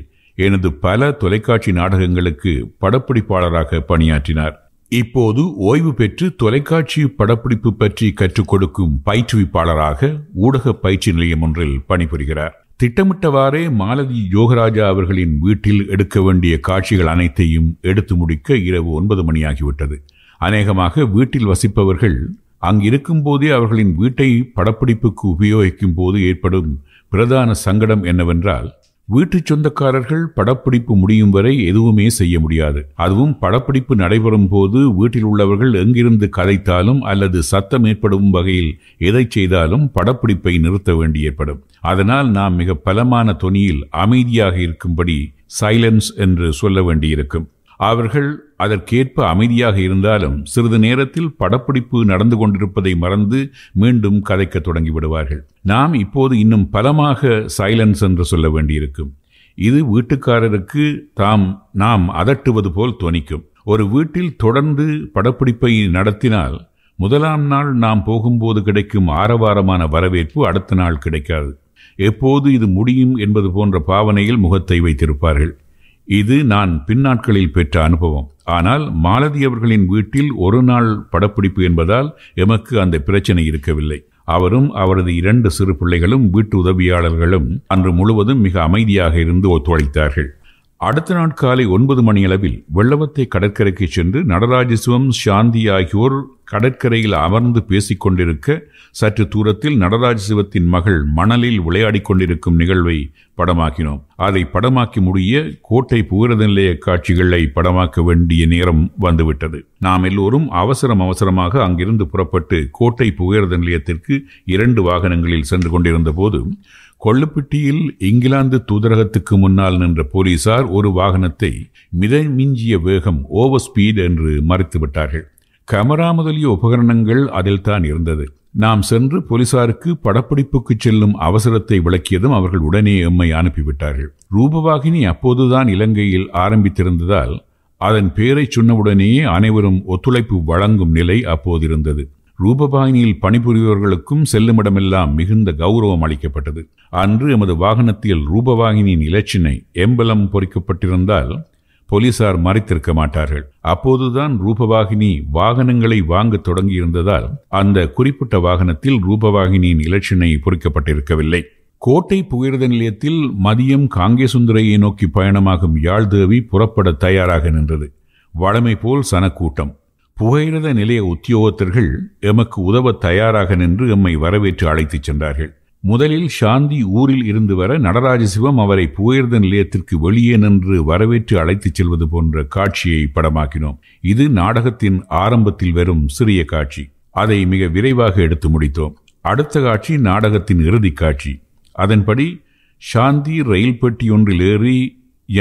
எனது பல தொலைக்காட்சி நாடகங்களுக்கு படப்பிடிப்பாளராக பணியாற்றினார் இப்போது ஓய்வு பெற்று தொலைக்காட்சி படப்பிடிப்பு பற்றி கற்றுக் கொடுக்கும் பயிற்றுவிப்பாளராக ஊடக பயிற்சி நிலையம் ஒன்றில் பணிபுரிகிறார் திட்டமிட்டவாறே மாலதி யோகராஜா அவர்களின் வீட்டில் எடுக்க வேண்டிய காட்சிகள் அனைத்தையும் எடுத்து முடிக்க இரவு ஒன்பது மணியாகிவிட்டது அநேகமாக வீட்டில் வசிப்பவர்கள் அங்கிருக்கும் போதே அவர்களின் வீட்டை படப்பிடிப்புக்கு உபயோகிக்கும் போது ஏற்படும் பிரதான சங்கடம் என்னவென்றால் வீட்டு சொந்தக்காரர்கள் படப்பிடிப்பு முடியும் வரை எதுவுமே செய்ய முடியாது அதுவும் படப்பிடிப்பு நடைபெறும் போது வீட்டில் உள்ளவர்கள் எங்கிருந்து கதைத்தாலும் அல்லது சத்தம் ஏற்படும் வகையில் எதை செய்தாலும் படப்பிடிப்பை நிறுத்த வேண்டி ஏற்படும் அதனால் நாம் மிக பலமான தொனியில் அமைதியாக இருக்கும்படி சைலன்ஸ் என்று சொல்ல வேண்டியிருக்கும் அவர்கள் அதற்கேற்ப அமைதியாக இருந்தாலும் சிறிது நேரத்தில் படப்பிடிப்பு நடந்து கொண்டிருப்பதை மறந்து மீண்டும் கதைக்க தொடங்கிவிடுவார்கள் நாம் இப்போது இன்னும் பலமாக சைலன்ஸ் என்று சொல்ல வேண்டியிருக்கும் இது வீட்டுக்காரருக்கு தாம் நாம் அதட்டுவது போல் துணிக்கும் ஒரு வீட்டில் தொடர்ந்து படப்பிடிப்பை நடத்தினால் முதலாம் நாள் நாம் போகும்போது கிடைக்கும் ஆரவாரமான வரவேற்பு அடுத்த நாள் கிடைக்காது எப்போது இது முடியும் என்பது போன்ற பாவனையில் முகத்தை வைத்திருப்பார்கள் இது நான் பின்னாட்களில் பெற்ற அனுபவம் ஆனால் மாலதி அவர்களின் வீட்டில் ஒரு நாள் படப்பிடிப்பு என்பதால் எமக்கு அந்த பிரச்சனை இருக்கவில்லை அவரும் அவரது இரண்டு சிறு பிள்ளைகளும் வீட்டு உதவியாளர்களும் அன்று முழுவதும் மிக அமைதியாக இருந்து ஒத்துழைத்தார்கள் அடுத்த நாள் காலை ஒன்பது மணியளவில் வெள்ளவத்தை கடற்கரைக்கு சென்று நடராஜசிவம் சாந்தி ஆகியோர் கடற்கரையில் அமர்ந்து பேசிக் கொண்டிருக்க சற்று தூரத்தில் நடராஜசிவத்தின் மகள் மணலில் விளையாடி கொண்டிருக்கும் நிகழ்வை படமாக்கினோம் அதை படமாக்கி முடிய கோட்டை புகரத நிலைய காட்சிகளை படமாக்க வேண்டிய நேரம் வந்துவிட்டது நாம் எல்லோரும் அவசரம் அவசரமாக அங்கிருந்து புறப்பட்டு கோட்டை புகரத நிலையத்திற்கு இரண்டு வாகனங்களில் சென்று கொண்டிருந்த போது கொள்ளுப்பிட்டியில் இங்கிலாந்து தூதரகத்துக்கு முன்னால் நின்ற போலீசார் ஒரு வாகனத்தை மிதமிஞ்சிய மிஞ்சிய வேகம் ஓவர் ஸ்பீட் என்று மறைத்துவிட்டார்கள் கமரா முதலிய உபகரணங்கள் அதில் தான் இருந்தது நாம் சென்று போலீசாருக்கு படப்பிடிப்புக்கு செல்லும் அவசரத்தை விளக்கியதும் அவர்கள் உடனே எம்மை அனுப்பிவிட்டார்கள் ரூபவாகினி அப்போதுதான் இலங்கையில் ஆரம்பித்திருந்ததால் அதன் பேரை சொன்னவுடனேயே அனைவரும் ஒத்துழைப்பு வழங்கும் நிலை அப்போது இருந்தது ரூபவாயினியில் பணிபுரிபவர்களுக்கும் செல்லுமிடமெல்லாம் மிகுந்த கௌரவம் அளிக்கப்பட்டது அன்று எமது வாகனத்தில் ரூபவாகினியின் இலச்சினை எம்பலம் பொறிக்கப்பட்டிருந்தால் போலீசார் மறைத்திருக்க மாட்டார்கள் அப்போதுதான் ரூபவாகினி வாகனங்களை வாங்க தொடங்கியிருந்ததால் அந்த குறிப்பிட்ட வாகனத்தில் ரூபவாகினியின் இலச்சினை பொறிக்கப்பட்டிருக்கவில்லை கோட்டை புகிர்த நிலையத்தில் மதியம் காங்கேசுந்தரையை நோக்கி பயணமாகும் யாழ்தேவி புறப்பட தயாராக நின்றது வழமை போல் சனக்கூட்டம் புகையிரத நிலைய உத்தியோகத்தர்கள் எமக்கு உதவ தயாராக நின்று எம்மை வரவேற்று அழைத்துச் சென்றார்கள் முதலில் சாந்தி ஊரில் இருந்து வர நடராஜசிவம் அவரை புகையிரத நிலையத்திற்கு வெளியே நின்று வரவேற்று அழைத்துச் செல்வது போன்ற காட்சியை படமாக்கினோம் இது நாடகத்தின் ஆரம்பத்தில் வரும் சிறிய காட்சி அதை மிக விரைவாக எடுத்து முடித்தோம் அடுத்த காட்சி நாடகத்தின் இறுதி காட்சி அதன்படி சாந்தி ரயில் பெட்டியொன்றில் ஏறி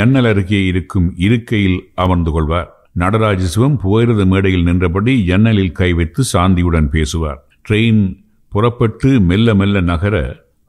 எண்ணல் அருகே இருக்கும் இருக்கையில் அமர்ந்து கொள்வார் நடராஜ சிவம் புகையிரத மேடையில் நின்றபடி ஜன்னலில் கை வைத்து சாந்தியுடன் பேசுவார் ட்ரெயின் புறப்பட்டு மெல்ல மெல்ல நகர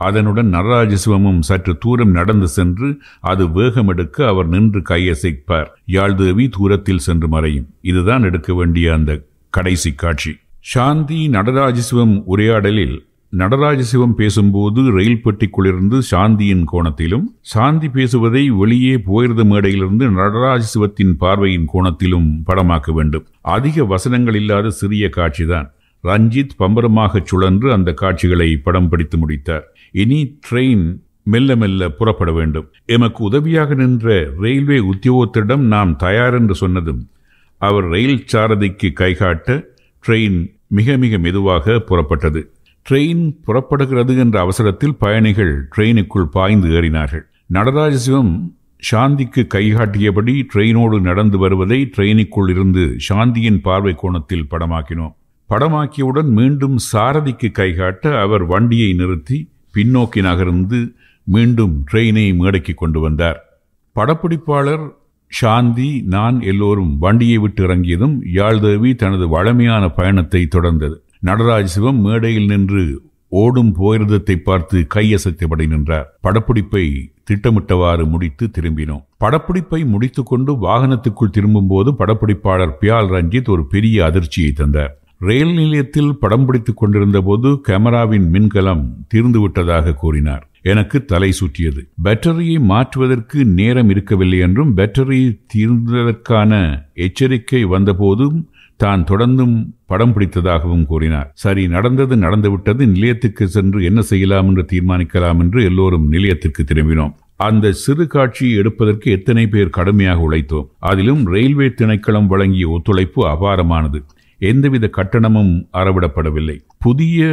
அதனுடன் நடராஜ சிவமும் சற்று தூரம் நடந்து சென்று அது வேகம் எடுக்க அவர் நின்று கையசைப்பார் யாழ்தேவி தூரத்தில் சென்று மறையும் இதுதான் எடுக்க வேண்டிய அந்த கடைசி காட்சி சாந்தி நடராஜசிவம் உரையாடலில் நடராஜ சிவம் பேசும்போது ரயில் பெட்டிக்குள்ளிருந்து சாந்தியின் கோணத்திலும் சாந்தி பேசுவதை வெளியே போயிருந்த மேடையிலிருந்து நடராஜ சிவத்தின் பார்வையின் கோணத்திலும் படமாக்க வேண்டும் அதிக வசனங்கள் இல்லாத சிறிய காட்சிதான் ரஞ்சித் பம்பரமாக சுழன்று அந்த காட்சிகளை படம் பிடித்து முடித்தார் இனி ட்ரெயின் மெல்ல மெல்ல புறப்பட வேண்டும் எமக்கு உதவியாக நின்ற ரயில்வே உத்தியோகத்திடம் நாம் தயார் என்று சொன்னதும் அவர் ரயில் சாரதிக்கு கைகாட்ட ட்ரெயின் மிக மிக மெதுவாக புறப்பட்டது ட்ரெயின் புறப்படுகிறது என்ற அவசரத்தில் பயணிகள் ட்ரெயினுக்குள் பாய்ந்து ஏறினார்கள் நடராஜ சிவம் சாந்திக்கு கைகாட்டியபடி ட்ரெயினோடு நடந்து வருவதை ட்ரெயினுக்குள் இருந்து சாந்தியின் பார்வை கோணத்தில் படமாக்கினோம் படமாக்கியவுடன் மீண்டும் சாரதிக்கு கைகாட்ட அவர் வண்டியை நிறுத்தி பின்னோக்கி நகர்ந்து மீண்டும் ட்ரெயினை மேடைக்கு கொண்டு வந்தார் படப்பிடிப்பாளர் சாந்தி நான் எல்லோரும் வண்டியை விட்டு இறங்கியதும் யாழ்தேவி தனது வழமையான பயணத்தை தொடர்ந்தது நடராஜ் சிவம் மேடையில் நின்று ஓடும் போயிரதத்தை பார்த்து கையசத்தியபடி நின்றார் படப்பிடிப்பை திட்டமிட்டவாறு முடித்து திரும்பினோம் படப்பிடிப்பை முடித்துக்கொண்டு வாகனத்துக்குள் திரும்பும்போது படப்பிடிப்பாளர் பியால் ரஞ்சித் ஒரு பெரிய அதிர்ச்சியை தந்தார் ரயில் நிலையத்தில் படம் பிடித்துக் கொண்டிருந்த போது கேமராவின் மின்கலம் தீர்ந்து விட்டதாக கூறினார் எனக்கு தலை சுற்றியது பேட்டரியை மாற்றுவதற்கு நேரம் இருக்கவில்லை என்றும் பேட்டரி தீர்ந்ததற்கான எச்சரிக்கை வந்தபோதும் தான் தொடர்ந்தும் படம் பிடித்ததாகவும் கூறினார் சரி நடந்தது நடந்துவிட்டது நிலையத்துக்கு சென்று என்ன செய்யலாம் என்று தீர்மானிக்கலாம் என்று எல்லோரும் நிலையத்திற்கு திரும்பினோம் அந்த சிறு காட்சியை எடுப்பதற்கு எத்தனை பேர் கடுமையாக உழைத்தோம் அதிலும் ரயில்வே திணைக்களம் வழங்கிய ஒத்துழைப்பு அபாரமானது எந்தவித கட்டணமும் அறவிடப்படவில்லை புதிய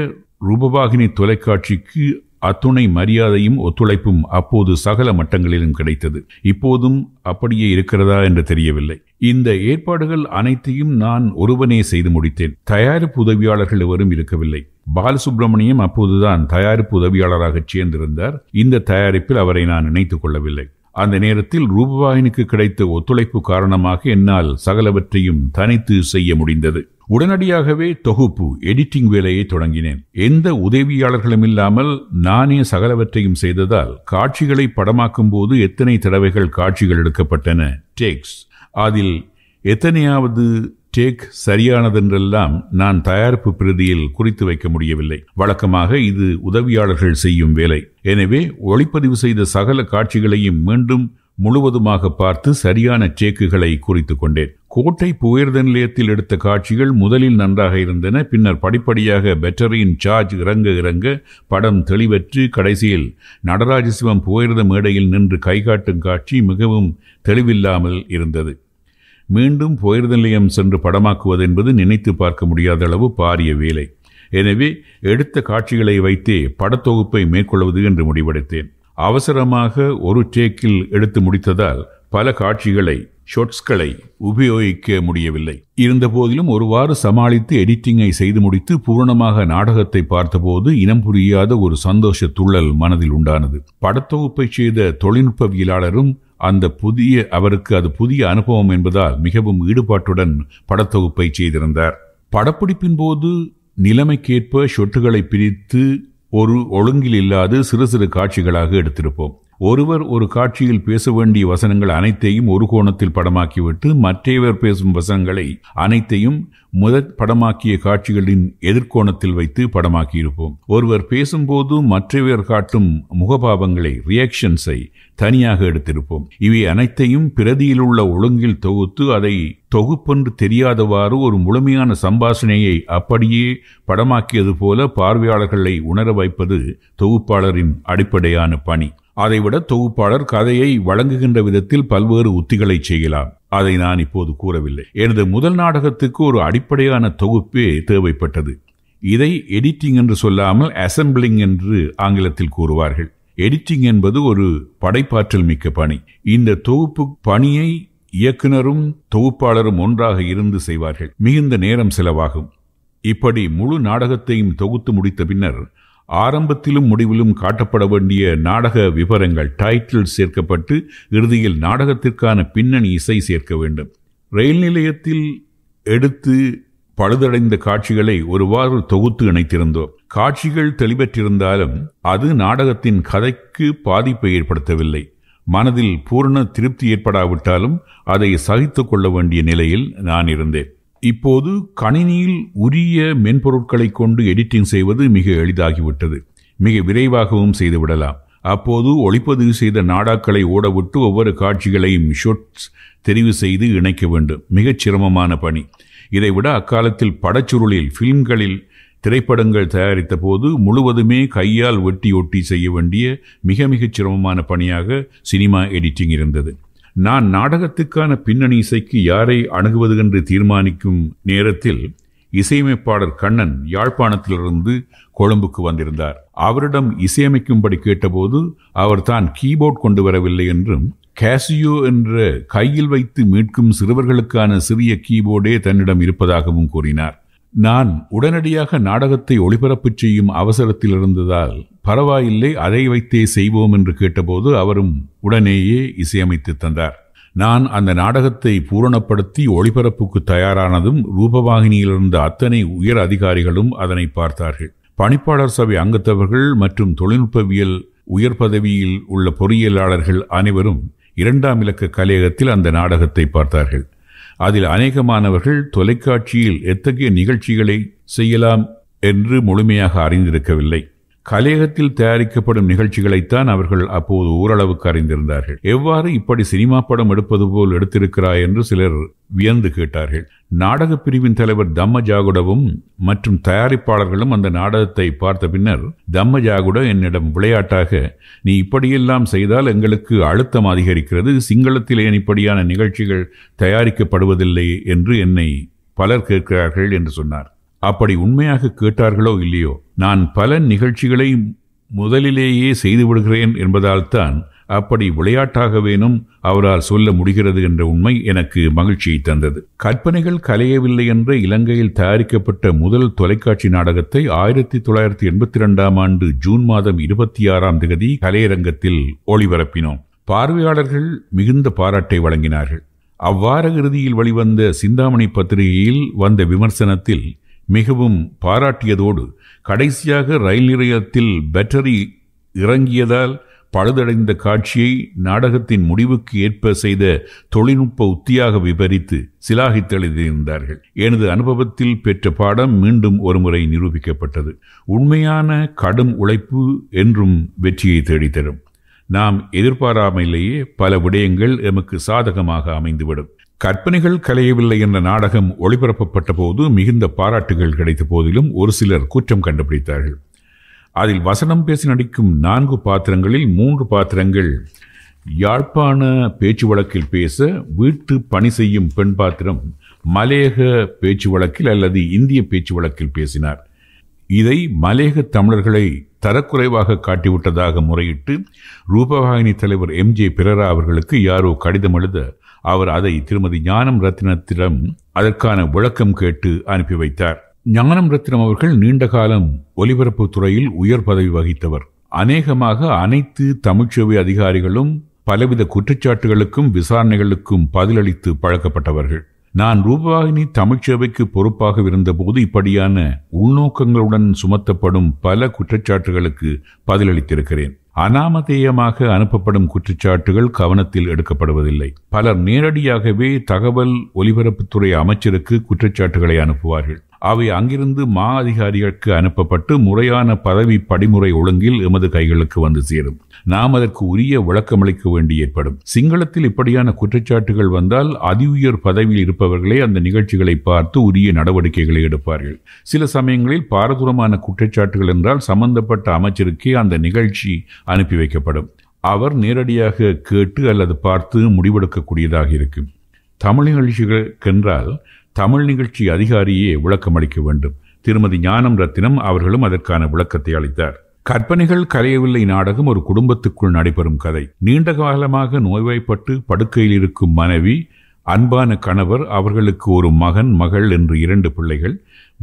ரூபவாகினி தொலைக்காட்சிக்கு அத்துணை மரியாதையும் ஒத்துழைப்பும் அப்போது சகல மட்டங்களிலும் கிடைத்தது இப்போதும் அப்படியே இருக்கிறதா என்று தெரியவில்லை இந்த ஏற்பாடுகள் அனைத்தையும் நான் ஒருவனே செய்து முடித்தேன் தயாரிப்பு உதவியாளர்கள் எவரும் இருக்கவில்லை பாலசுப்ரமணியம் அப்போதுதான் தயாரிப்பு உதவியாளராக சேர்ந்திருந்தார் இந்த தயாரிப்பில் அவரை நான் நினைத்துக் கொள்ளவில்லை அந்த நேரத்தில் ரூபவாயினுக்கு கிடைத்த ஒத்துழைப்பு காரணமாக என்னால் சகலவற்றையும் தனித்து செய்ய முடிந்தது உடனடியாகவே தொகுப்பு எடிட்டிங் வேலையை தொடங்கினேன் எந்த உதவியாளர்களும் இல்லாமல் நானே சகலவற்றையும் செய்ததால் காட்சிகளை படமாக்கும் போது எத்தனை தடவைகள் காட்சிகள் எடுக்கப்பட்டன டேக்ஸ் அதில் எத்தனையாவது டேக் சரியானதென்றெல்லாம் நான் தயாரிப்பு பிரதியில் குறித்து வைக்க முடியவில்லை வழக்கமாக இது உதவியாளர்கள் செய்யும் வேலை எனவே ஒளிப்பதிவு செய்த சகல காட்சிகளையும் மீண்டும் முழுவதுமாக பார்த்து சரியான சேக்குகளை குறித்து கொண்டேன் கோட்டை புகையிரத நிலையத்தில் எடுத்த காட்சிகள் முதலில் நன்றாக இருந்தன பின்னர் படிப்படியாக பேட்டரியின் சார்ஜ் இறங்க இறங்க படம் தெளிவற்று கடைசியில் நடராஜசிவம் புகையிரத மேடையில் நின்று கைகாட்டும் காட்சி மிகவும் தெளிவில்லாமல் இருந்தது மீண்டும் புகையிரத நிலையம் சென்று படமாக்குவது என்பது நினைத்து பார்க்க முடியாத அளவு பாரிய வேலை எனவே எடுத்த காட்சிகளை வைத்தே படத்தொகுப்பை மேற்கொள்வது என்று முடிவெடுத்தேன் அவசரமாக ஒரு டேக்கில் எடுத்து முடித்ததால் பல காட்சிகளை ஷொட்ஸ்களை உபயோகிக்க முடியவில்லை இருந்தபோதிலும் ஒருவாறு சமாளித்து எடிட்டிங்கை செய்து முடித்து பூரணமாக நாடகத்தை பார்த்தபோது இனம் புரியாத ஒரு சந்தோஷ துள்ளல் மனதில் உண்டானது படத்தொகுப்பை செய்த தொழில்நுட்பவியலாளரும் அந்த புதிய அவருக்கு அது புதிய அனுபவம் என்பதால் மிகவும் ஈடுபாட்டுடன் படத்தொகுப்பை செய்திருந்தார் படப்பிடிப்பின் போது நிலைமைக்கேற்ப ஷொட்டுகளை பிரித்து ஒரு ஒழுங்கில் இல்லாது சிறு சிறு காட்சிகளாக எடுத்திருப்போம் ஒருவர் ஒரு காட்சியில் பேச வேண்டிய வசனங்கள் அனைத்தையும் ஒரு கோணத்தில் படமாக்கிவிட்டு மற்றையவர் பேசும் வசனங்களை அனைத்தையும் முதற் படமாக்கிய காட்சிகளின் எதிர்கோணத்தில் வைத்து படமாக்கியிருப்போம் ஒருவர் பேசும்போது மற்றவர் காட்டும் முகபாவங்களை ரியாக்ஷன்ஸை தனியாக எடுத்திருப்போம் இவை அனைத்தையும் பிரதியில் உள்ள ஒழுங்கில் தொகுத்து அதை தொகுப்பென்று தெரியாதவாறு ஒரு முழுமையான சம்பாஷணையை அப்படியே படமாக்கியது போல பார்வையாளர்களை உணர வைப்பது தொகுப்பாளரின் அடிப்படையான பணி அதைவிட தொகுப்பாளர் கதையை வழங்குகின்ற விதத்தில் பல்வேறு உத்திகளை செய்யலாம் அதை நான் இப்போது கூறவில்லை எனது முதல் நாடகத்துக்கு ஒரு அடிப்படையான தொகுப்பே தேவைப்பட்டது இதை எடிட்டிங் என்று சொல்லாமல் அசம்பிளிங் என்று ஆங்கிலத்தில் கூறுவார்கள் எடிட்டிங் என்பது ஒரு படைப்பாற்றல் மிக்க பணி இந்த தொகுப்பு பணியை இயக்குனரும் தொகுப்பாளரும் ஒன்றாக இருந்து செய்வார்கள் மிகுந்த நேரம் செலவாகும் இப்படி முழு நாடகத்தையும் தொகுத்து முடித்த பின்னர் ஆரம்பத்திலும் முடிவிலும் காட்டப்பட வேண்டிய நாடக விவரங்கள் டைட்டில் சேர்க்கப்பட்டு இறுதியில் நாடகத்திற்கான பின்னணி இசை சேர்க்க வேண்டும் ரயில் நிலையத்தில் எடுத்து பழுதடைந்த காட்சிகளை ஒருவாறு தொகுத்து இணைத்திருந்தோம் காட்சிகள் தெளிவற்றிருந்தாலும் அது நாடகத்தின் கதைக்கு பாதிப்பை ஏற்படுத்தவில்லை மனதில் பூர்ண திருப்தி ஏற்படாவிட்டாலும் அதை சகித்துக் கொள்ள வேண்டிய நிலையில் நான் இருந்தேன் இப்போது கணினியில் உரிய மென்பொருட்களை கொண்டு எடிட்டிங் செய்வது மிக எளிதாகிவிட்டது மிக விரைவாகவும் செய்துவிடலாம் அப்போது ஒளிப்பதிவு செய்த நாடாக்களை ஓடவிட்டு ஒவ்வொரு காட்சிகளையும் ஷோட்ஸ் தெரிவு செய்து இணைக்க வேண்டும் மிகச் சிரமமான பணி இதைவிட அக்காலத்தில் படச்சுருளில் ஃபிலிம்களில் திரைப்படங்கள் தயாரித்த போது முழுவதுமே கையால் வெட்டி ஒட்டி செய்ய வேண்டிய மிக மிகச் சிரமமான பணியாக சினிமா எடிட்டிங் இருந்தது நான் நாடகத்துக்கான பின்னணி இசைக்கு யாரை அணுகுவது என்று தீர்மானிக்கும் நேரத்தில் இசையமைப்பாளர் கண்ணன் யாழ்ப்பாணத்திலிருந்து கொழும்புக்கு வந்திருந்தார் அவரிடம் இசையமைக்கும்படி கேட்டபோது அவர் தான் கீபோர்ட் கொண்டு வரவில்லை என்றும் கேசியோ என்ற கையில் வைத்து மீட்கும் சிறுவர்களுக்கான சிறிய கீபோர்டே தன்னிடம் இருப்பதாகவும் கூறினார் நான் உடனடியாக நாடகத்தை ஒளிபரப்புச் செய்யும் அவசரத்தில் இருந்ததால் பரவாயில்லை அதை வைத்தே செய்வோம் என்று கேட்டபோது அவரும் உடனேயே இசையமைத்து தந்தார் நான் அந்த நாடகத்தை பூரணப்படுத்தி ஒளிபரப்புக்கு தயாரானதும் ரூபவாகினியிலிருந்த அத்தனை உயர் அதிகாரிகளும் அதனை பார்த்தார்கள் பணிப்பாளர் சபை அங்கத்தவர்கள் மற்றும் தொழில்நுட்பவியல் உயர் பதவியில் உள்ள பொறியியலாளர்கள் அனைவரும் இரண்டாம் இலக்க கலையகத்தில் அந்த நாடகத்தை பார்த்தார்கள் அதில் அநேகமானவர்கள் தொலைக்காட்சியில் எத்தகைய நிகழ்ச்சிகளை செய்யலாம் என்று முழுமையாக அறிந்திருக்கவில்லை கலையகத்தில் தயாரிக்கப்படும் நிகழ்ச்சிகளைத்தான் அவர்கள் அப்போது ஓரளவுக்கு அறிந்திருந்தார்கள் எவ்வாறு இப்படி சினிமா படம் எடுப்பது போல் எடுத்திருக்கிறாய் என்று சிலர் வியந்து கேட்டார்கள் நாடகப் பிரிவின் தலைவர் தம்ம ஜாகுடவும் மற்றும் தயாரிப்பாளர்களும் அந்த நாடகத்தை பார்த்த பின்னர் தம்ம ஜாகுட என்னிடம் விளையாட்டாக நீ இப்படியெல்லாம் செய்தால் எங்களுக்கு அழுத்தம் அதிகரிக்கிறது சிங்களத்தில் ஏன் இப்படியான நிகழ்ச்சிகள் தயாரிக்கப்படுவதில்லை என்று என்னை பலர் கேட்கிறார்கள் என்று சொன்னார் அப்படி உண்மையாக கேட்டார்களோ இல்லையோ நான் பல நிகழ்ச்சிகளை முதலிலேயே செய்து விடுகிறேன் என்பதால்தான் அப்படி விளையாட்டாகவேனும் அவரால் சொல்ல முடிகிறது என்ற உண்மை எனக்கு மகிழ்ச்சியை தந்தது கற்பனைகள் கலையவில்லை என்ற இலங்கையில் தயாரிக்கப்பட்ட முதல் தொலைக்காட்சி நாடகத்தை ஆயிரத்தி தொள்ளாயிரத்தி எண்பத்தி ரெண்டாம் ஆண்டு ஜூன் மாதம் இருபத்தி ஆறாம் தேதி கலையரங்கத்தில் ஒளிபரப்பினோம் பார்வையாளர்கள் மிகுந்த பாராட்டை வழங்கினார்கள் அவ்வார இறுதியில் வழிவந்த சிந்தாமணி பத்திரிகையில் வந்த விமர்சனத்தில் மிகவும் பாராட்டியதோடு கடைசியாக ரயில் நிலையத்தில் பேட்டரி இறங்கியதால் பழுதடைந்த காட்சியை நாடகத்தின் முடிவுக்கு ஏற்ப செய்த தொழில்நுட்ப உத்தியாக விபரித்து சிலாகித்தெழுதியிருந்தார்கள் எனது அனுபவத்தில் பெற்ற பாடம் மீண்டும் ஒருமுறை நிரூபிக்கப்பட்டது உண்மையான கடும் உழைப்பு என்றும் வெற்றியை தேடித்தரும் நாம் எதிர்பாராமலேயே பல விடயங்கள் எமக்கு சாதகமாக அமைந்துவிடும் கற்பனைகள் கலையவில்லை என்ற நாடகம் ஒளிபரப்பப்பட்ட போது மிகுந்த பாராட்டுகள் கிடைத்த போதிலும் ஒரு சிலர் குற்றம் கண்டுபிடித்தார்கள் அதில் வசனம் பேசி நடிக்கும் நான்கு பாத்திரங்களில் மூன்று பாத்திரங்கள் யாழ்ப்பாண பேச்சு வழக்கில் பேச வீட்டு பணி செய்யும் பெண் பாத்திரம் மலையக பேச்சு வழக்கில் அல்லது இந்திய பேச்சு வழக்கில் பேசினார் இதை மலையக தமிழர்களை தரக்குறைவாக காட்டிவிட்டதாக முறையிட்டு ரூபவாகினி தலைவர் எம் ஜே பிறரா அவர்களுக்கு யாரோ கடிதம் எழுத அவர் அதை திருமதி ஞானம் ரத்னத்திடம் அதற்கான விளக்கம் கேட்டு அனுப்பி வைத்தார் ஞானம் ரத்னம் அவர்கள் நீண்ட காலம் ஒலிபரப்பு துறையில் உயர் பதவி வகித்தவர் அநேகமாக அனைத்து தமிழ்ச்சேவை அதிகாரிகளும் பலவித குற்றச்சாட்டுகளுக்கும் விசாரணைகளுக்கும் பதிலளித்து பழக்கப்பட்டவர்கள் நான் ரூபவாகினி தமிழ்ச்சேவைக்கு பொறுப்பாக இருந்தபோது இப்படியான உள்நோக்கங்களுடன் சுமத்தப்படும் பல குற்றச்சாட்டுகளுக்கு பதிலளித்திருக்கிறேன் அனாமதேயமாக அனுப்பப்படும் குற்றச்சாட்டுகள் கவனத்தில் எடுக்கப்படுவதில்லை பலர் நேரடியாகவே தகவல் ஒலிபரப்புத்துறை அமைச்சருக்கு குற்றச்சாட்டுகளை அனுப்புவார்கள் அவை அங்கிருந்து மா அதிகாரிகளுக்கு அனுப்பப்பட்டு முறையான பதவி படிமுறை ஒழுங்கில் எமது கைகளுக்கு வந்து சேரும் நாம் அதற்கு உரிய விளக்கமளிக்க வேண்டி ஏற்படும் சிங்களத்தில் இப்படியான குற்றச்சாட்டுகள் வந்தால் அதி உயர் பதவியில் இருப்பவர்களே அந்த நிகழ்ச்சிகளை பார்த்து உரிய நடவடிக்கைகளை எடுப்பார்கள் சில சமயங்களில் பாரதூரமான குற்றச்சாட்டுகள் என்றால் சம்பந்தப்பட்ட அமைச்சருக்கே அந்த நிகழ்ச்சி அனுப்பி வைக்கப்படும் அவர் நேரடியாக கேட்டு அல்லது பார்த்து முடிவெடுக்கக்கூடியதாக இருக்கும் தமிழ் நிகழ்ச்சிகளுக்கென்றால் தமிழ் நிகழ்ச்சி அதிகாரியே விளக்கம் அளிக்க வேண்டும் திருமதி ஞானம் ரத்தினம் அவர்களும் அதற்கான விளக்கத்தை அளித்தார் கற்பனைகள் கலையவில்லை நாடகம் ஒரு குடும்பத்துக்குள் நடைபெறும் கதை நீண்ட காலமாக நோய்வாய்ப்பட்டு படுக்கையில் இருக்கும் மனைவி அன்பான கணவர் அவர்களுக்கு ஒரு மகன் மகள் என்று இரண்டு பிள்ளைகள்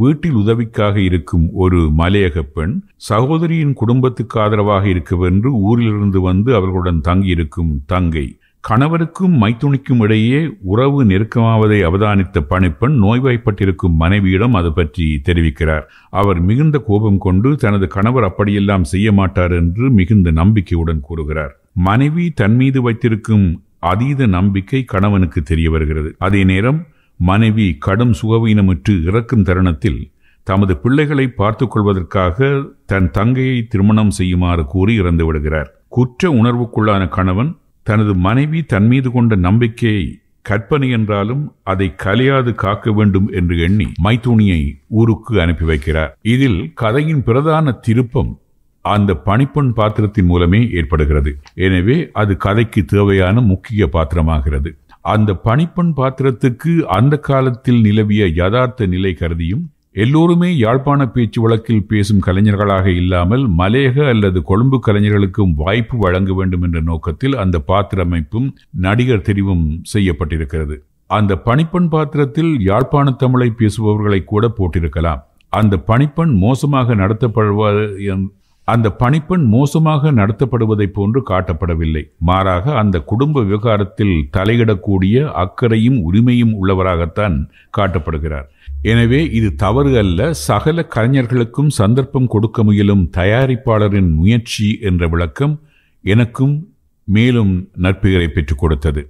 வீட்டில் உதவிக்காக இருக்கும் ஒரு மலையக பெண் சகோதரியின் குடும்பத்துக்கு ஆதரவாக இருக்கவென்று ஊரிலிருந்து வந்து அவர்களுடன் தங்கியிருக்கும் தங்கை கணவருக்கும் மைத்துணிக்கும் இடையே உறவு நெருக்கமாவதை அவதானித்த பணிப்பெண் நோய்வாய்ப்பட்டிருக்கும் மனைவியிடம் அது பற்றி தெரிவிக்கிறார் அவர் மிகுந்த கோபம் கொண்டு தனது கணவர் அப்படியெல்லாம் செய்ய மாட்டார் என்று மிகுந்த நம்பிக்கையுடன் கூறுகிறார் மனைவி தன் மீது வைத்திருக்கும் அதீத நம்பிக்கை கணவனுக்கு தெரிய வருகிறது அதே நேரம் மனைவி கடும் சுகவீனமுற்று இறக்கும் தருணத்தில் தமது பிள்ளைகளை பார்த்து கொள்வதற்காக தன் தங்கையை திருமணம் செய்யுமாறு கூறி இறந்து விடுகிறார் குற்ற உணர்வுக்குள்ளான கணவன் தனது மனைவி தன் மீது கொண்ட நம்பிக்கையை கற்பனை என்றாலும் அதை கலையாது காக்க வேண்டும் என்று எண்ணி மைத்தூனியை ஊருக்கு அனுப்பி வைக்கிறார் இதில் கதையின் பிரதான திருப்பம் அந்த பணிப்பெண் பாத்திரத்தின் மூலமே ஏற்படுகிறது எனவே அது கதைக்கு தேவையான முக்கிய பாத்திரமாகிறது அந்த பணிப்பெண் பாத்திரத்துக்கு அந்த காலத்தில் நிலவிய யதார்த்த நிலை கருதியும் எல்லோருமே யாழ்ப்பாண பேச்சு வழக்கில் பேசும் கலைஞர்களாக இல்லாமல் மலேக அல்லது கொழும்பு கலைஞர்களுக்கும் வாய்ப்பு வழங்க வேண்டும் என்ற நோக்கத்தில் அந்த பாத்திரமைப்பும் நடிகர் தெரிவும் செய்யப்பட்டிருக்கிறது அந்த பணிப்பெண் பாத்திரத்தில் யாழ்ப்பாண தமிழை பேசுபவர்களை கூட போட்டிருக்கலாம் அந்த பணிப்பெண் மோசமாக நடத்தப்படுவது அந்த பணிப்பெண் மோசமாக நடத்தப்படுவதைப் போன்று காட்டப்படவில்லை மாறாக அந்த குடும்ப விவகாரத்தில் தலையிடக்கூடிய அக்கறையும் உரிமையும் உள்ளவராகத்தான் காட்டப்படுகிறார் எனவே இது தவறு அல்ல சகல கலைஞர்களுக்கும் சந்தர்ப்பம் கொடுக்க முயலும் தயாரிப்பாளரின் முயற்சி என்ற விளக்கம் எனக்கும் மேலும் நட்புகளை பெற்றுக் கொடுத்தது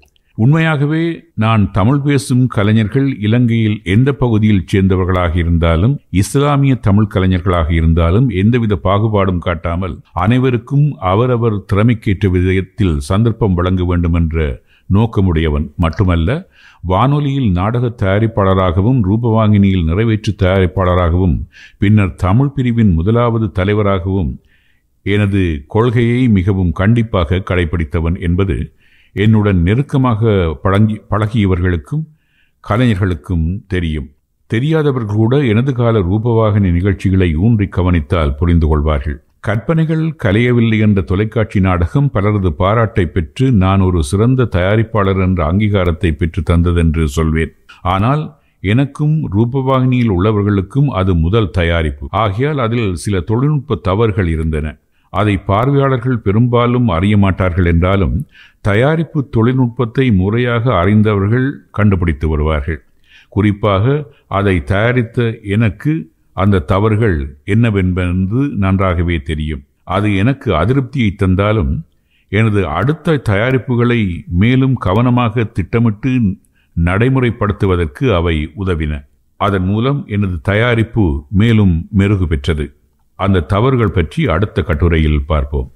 உண்மையாகவே நான் தமிழ் பேசும் கலைஞர்கள் இலங்கையில் எந்த பகுதியில் சேர்ந்தவர்களாக இருந்தாலும் இஸ்லாமிய தமிழ் கலைஞர்களாக இருந்தாலும் எந்தவித பாகுபாடும் காட்டாமல் அனைவருக்கும் அவரவர் திறமைக்கேற்ற விதத்தில் சந்தர்ப்பம் வழங்க வேண்டும் என்ற நோக்கமுடையவன் மட்டுமல்ல வானொலியில் நாடக தயாரிப்பாளராகவும் ரூபவாங்கினியில் நிறைவேற்று தயாரிப்பாளராகவும் பின்னர் தமிழ் பிரிவின் முதலாவது தலைவராகவும் எனது கொள்கையை மிகவும் கண்டிப்பாக கடைபிடித்தவன் என்பது என்னுடன் நெருக்கமாக பழங்கி பழகியவர்களுக்கும் கலைஞர்களுக்கும் தெரியும் தெரியாதவர்கள் கூட எனது கால ரூபவாகினி நிகழ்ச்சிகளை ஊன்றி கவனித்தால் புரிந்து கொள்வார்கள் கற்பனைகள் கலையவில்லை என்ற தொலைக்காட்சி நாடகம் பலரது பாராட்டை பெற்று நான் ஒரு சிறந்த தயாரிப்பாளர் என்ற அங்கீகாரத்தை பெற்று தந்ததென்று சொல்வேன் ஆனால் எனக்கும் ரூபவாகினியில் உள்ளவர்களுக்கும் அது முதல் தயாரிப்பு ஆகையால் அதில் சில தொழில்நுட்ப தவறுகள் இருந்தன அதை பார்வையாளர்கள் பெரும்பாலும் அறிய மாட்டார்கள் என்றாலும் தயாரிப்பு தொழில்நுட்பத்தை முறையாக அறிந்தவர்கள் கண்டுபிடித்து வருவார்கள் குறிப்பாக அதை தயாரித்த எனக்கு அந்த தவறுகள் என்னவென்பது நன்றாகவே தெரியும் அது எனக்கு அதிருப்தியை தந்தாலும் எனது அடுத்த தயாரிப்புகளை மேலும் கவனமாக திட்டமிட்டு நடைமுறைப்படுத்துவதற்கு அவை உதவின அதன் மூலம் எனது தயாரிப்பு மேலும் மெருகு பெற்றது அந்த தவறுகள் பற்றி அடுத்த கட்டுரையில் பார்ப்போம்